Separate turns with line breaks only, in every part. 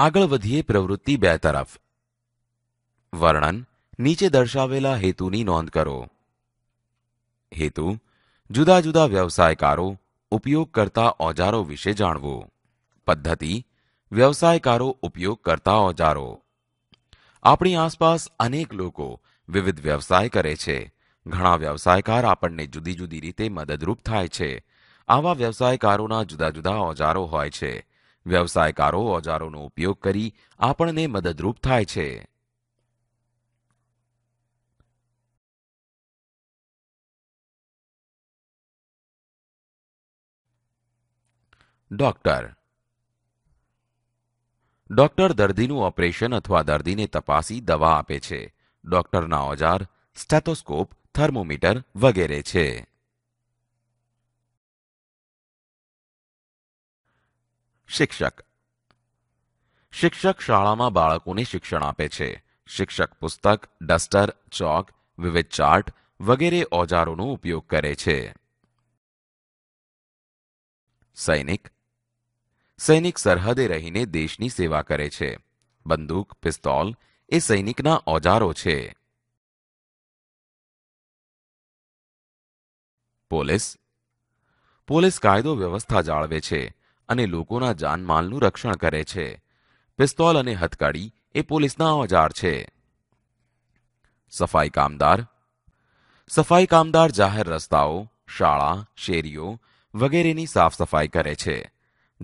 આગળ વધીએ પ્રવૃત્તિ બે તરફ વર્ણન નીચે દર્શાવેલા હેતુની નોંધ કરો હેતુ જુદા જુદા વ્યવસાયકારો ઉપયોગ કરતા ઓજારો વિશે જાણવું પદ્ધતિ વ્યવસાયકારો ઉપયોગ કરતા ઓજારો આપણી આસપાસ અનેક લોકો વિવિધ વ્યવસાય કરે છે ઘણા વ્યવસાયકાર આપણને જુદી જુદી રીતે મદદરૂપ થાય છે આવા વ્યવસાયકારોના જુદા જુદા ઓજારો હોય છે વ્યવસાયકારો ઓજારોનો ઉપયોગ કરી આપણને મદદરૂપ થાય છે ડોક્ટર ડોક્ટર દર્દીનું ઓપરેશન અથવા દર્દીને તપાસી દવા આપે છે ડોક્ટરના ઓજાર સ્ટેથોસ્કોપ થર્મોમીટર વગેરે છે શિક્ષક શિક્ષક શાળામાં બાળકોને શિક્ષણ આપે છે શિક્ષક પુસ્તક ડસ્ટર ચોક વિવિધ ચાર્ટ વગેરે ઓજારોનો ઉપયોગ કરે છે સૈનિક સૈનિક સરહદે રહીને દેશની સેવા કરે છે બંદૂક પિસ્તોલ એ સૈનિકના ઓજારો છે પોલીસ પોલીસ કાયદો વ્યવસ્થા જાળવે છે અને લોકોના જાનમાલનું રક્ષણ કરે છે પિસ્તોલ અને હથકડી એ પોલીસના ઓજાર છે સફાઈ કામદાર સફાઈ કામદાર જાહેર રસ્તાઓ શાળા શેરીઓ વગેરેની સાફ સફાઈ કરે છે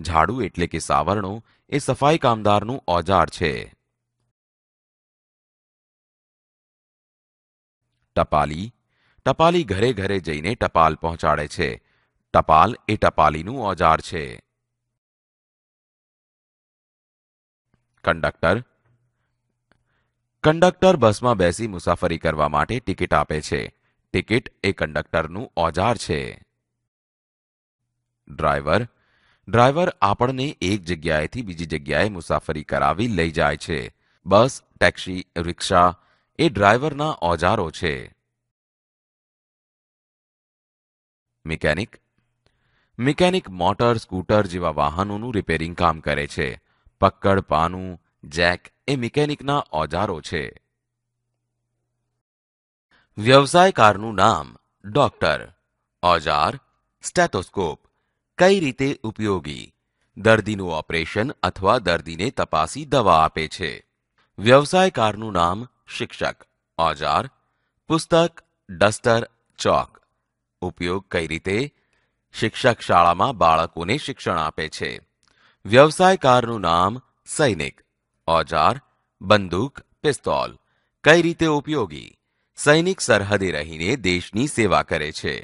ઝાડુ એટલે કે સાવરણો એ સફાઈ કામદારનું ઓજાર છે ટપાલી ટપાલી ઘરે ઘરે જઈને ટપાલ પહોંચાડે છે ટપાલ એ ટપાલીનું ઓજાર છે કંડક્ટર કંડક્ટર બસમાં બેસી મુસાફરી કરવા માટે ટિકિટ આપે છે ટિકિટ એ કંડક્ટરનું ઓજાર છે ડ્રાઈવર ડ્રાઈવર આપણને એક જગ્યાએથી બીજી જગ્યાએ મુસાફરી કરાવી લઈ જાય છે બસ ટેક્સી રિક્ષા એ ડ્રાઈવરના ઓજારો છે મિકેનિક મિકેનિક મોટર સ્કૂટર જેવા વાહનોનું રિપેરિંગ કામ કરે છે પક્કડ પાનું જેક એ મિકેનિકના ઓજારો છે વ્યવસાયકારનું નામ ડોક્ટર ઓજાર સ્ટેથોસ્કોપ કઈ રીતે ઉપયોગી દર્દીનું ઓપરેશન અથવા દર્દીને તપાસી દવા આપે છે વ્યવસાયકારનું નામ શિક્ષક ઓજાર પુસ્તક ડસ્ટર ચોક ઉપયોગ કઈ રીતે શિક્ષક શાળામાં બાળકોને શિક્ષણ આપે છે વ્યવસાયકારનું નામ સૈનિક ઓજાર બંદૂક પિસ્તોલ કઈ રીતે ઉપયોગી સૈનિક સરહદે રહીને દેશની સેવા કરે છે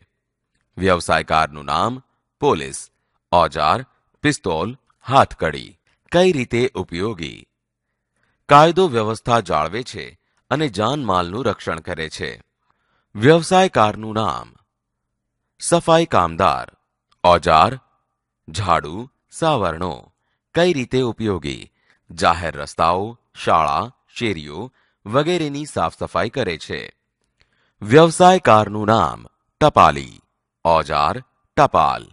વ્યવસાયકારનું નામ પોલીસ ઓજાર પિસ્તોલ હાથકડી કઈ રીતે ઉપયોગી કાયદો વ્યવસ્થા જાળવે છે અને જાનમાલનું રક્ષણ કરે છે વ્યવસાયકારનું નામ સફાઈ કામદાર ઓજાર ઝાડુ સવર્ણો કઈ રીતે ઉપયોગી જાહેર રસ્તાઓ શાળા શેરીઓ વગેરેની સાફસફાઈ કરે છે વ્યવસાયકારનું નામ ટપાલી ઓજાર ટપાલ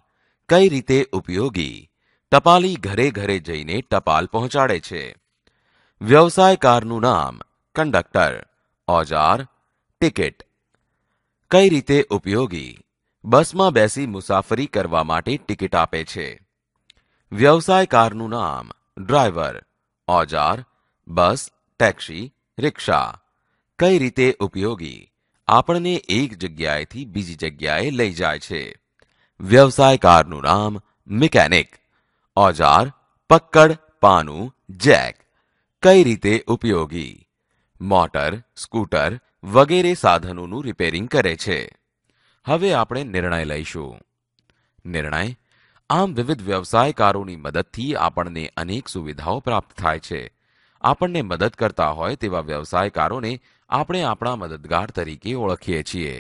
કઈ રીતે ઉપયોગી ટપાલી ઘરે ઘરે જઈને ટપાલ પહોંચાડે છે વ્યવસાયકારનું નામ કંડક્ટર ઓજાર ટિકિટ કઈ રીતે ઉપયોગી બસમાં બેસી મુસાફરી કરવા માટે ટિકિટ આપે છે વ્યવસાય કારનું નામ ડ્રાઈવર ઓજાર બસ ટેક્સી રિક્ષા કઈ રીતે ઉપયોગી આપણને એક જગ્યાએથી બીજી જગ્યાએ લઈ જાય છે વ્યવસાય કારનું નામ મિકેનિક ઓજાર પક્કડ પાનું જેક કઈ રીતે ઉપયોગી મોટર સ્કૂટર વગેરે સાધનોનું રિપેરિંગ કરે છે હવે આપણે નિર્ણય લઈશું નિર્ણય આમ વિવિધ વ્યવસાયકારોની મદદથી આપણને અનેક સુવિધાઓ પ્રાપ્ત થાય છે આપણને મદદ કરતા હોય તેવા વ્યવસાયકારોને આપણે આપણા મદદગાર તરીકે ઓળખીએ છીએ